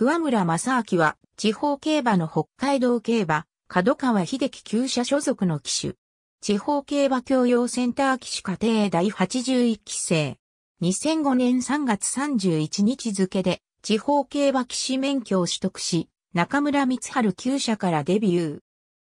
桑村正明は、地方競馬の北海道競馬、角川秀樹旧舎所属の騎手。地方競馬教養センター騎手家庭第81期生。2005年3月31日付で、地方競馬騎士免許を取得し、中村光春旧舎からデビュー。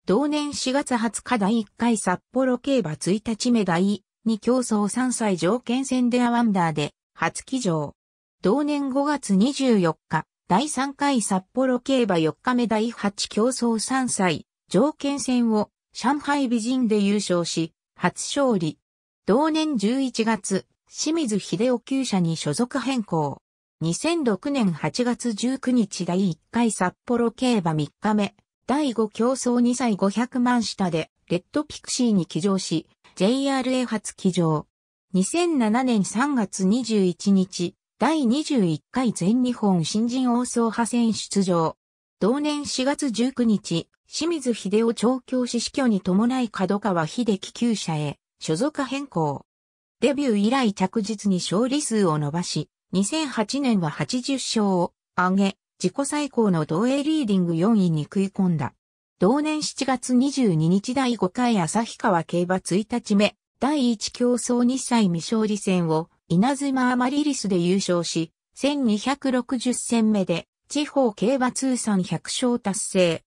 同年4月20日第1回札幌競馬1日目第2競争3歳条件戦でアワンダーで初騎乗。同年5月24日、第3回札幌競馬4日目第8競争3歳、条件戦を上海美人で優勝し、初勝利。同年11月、清水秀夫厩舎に所属変更。2006年8月19日第1回札幌競馬3日目、第5競争2歳500万下で、レッドピクシーに騎乗し、JRA 初騎乗。2007年3月21日、第21回全日本新人王総派選出場。同年4月19日、清水秀夫調教師死去に伴い角川秀樹厩舎へ所属変更。デビュー以来着実に勝利数を伸ばし、2008年は80勝を上げ、自己最高の同栄リーディング4位に食い込んだ。同年7月22日第5回旭川競馬1日目、第1競争2歳未勝利戦を稲妻アマリリスで優勝し、1260戦目で地方競馬通算100勝達成。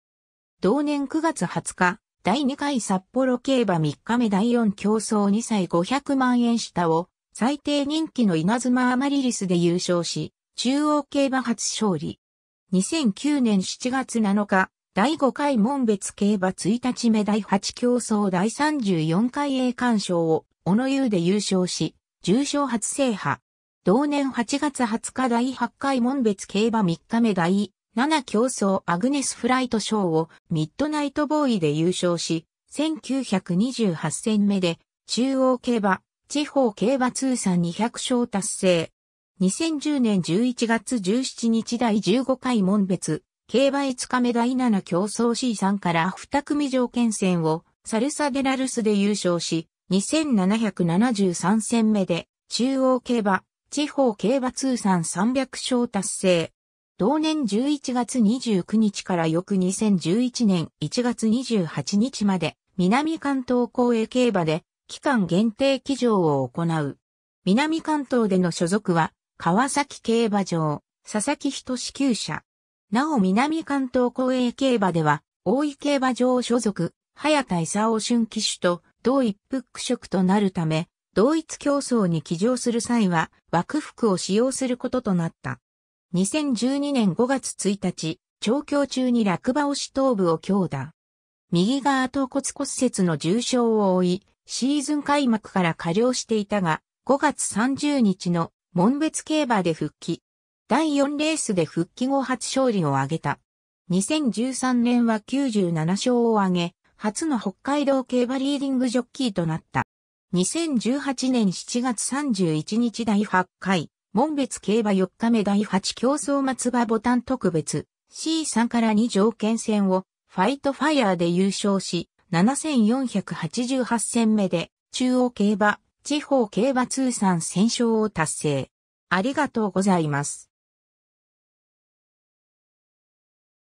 同年9月20日、第2回札幌競馬3日目第4競争2歳500万円下を最低人気の稲妻アマリリスで優勝し、中央競馬初勝利。2009年7月7日、第5回門別競馬1日目第8競争第34回栄冠賞を、小野優で優勝し、重賞初制覇。同年8月20日第8回門別競馬3日目第7競争アグネスフライト賞をミッドナイトボーイで優勝し、1928戦目で中央競馬、地方競馬通算200勝達成。2010年11月17日第15回門別、競馬5日目第7競争 C3 から2組条件戦をサルサデラルスで優勝し、2773戦目で中央競馬、地方競馬通算300勝達成。同年11月29日から翌2011年1月28日まで南関東公営競馬で期間限定騎乗を行う。南関東での所属は川崎競馬場、佐々木人支給者。なお南関東公営競馬では大井競馬場所属、早田勲春騎手と同一服職となるため、同一競争に起乗する際は枠服を使用することとなった。2012年5月1日、調教中に落馬押し頭部を強打。右側頭骨骨折の重傷を負い、シーズン開幕から過量していたが、5月30日の門別競馬で復帰。第4レースで復帰後初勝利を挙げた。2013年は97勝を挙げ、初の北海道競馬リーディングジョッキーとなった。2018年7月31日第8回、門別競馬4日目第8競争松葉ボタン特別 C3 から2条件戦をファイトファイヤーで優勝し、7488戦目で中央競馬、地方競馬通算戦勝を達成。ありがとうございます。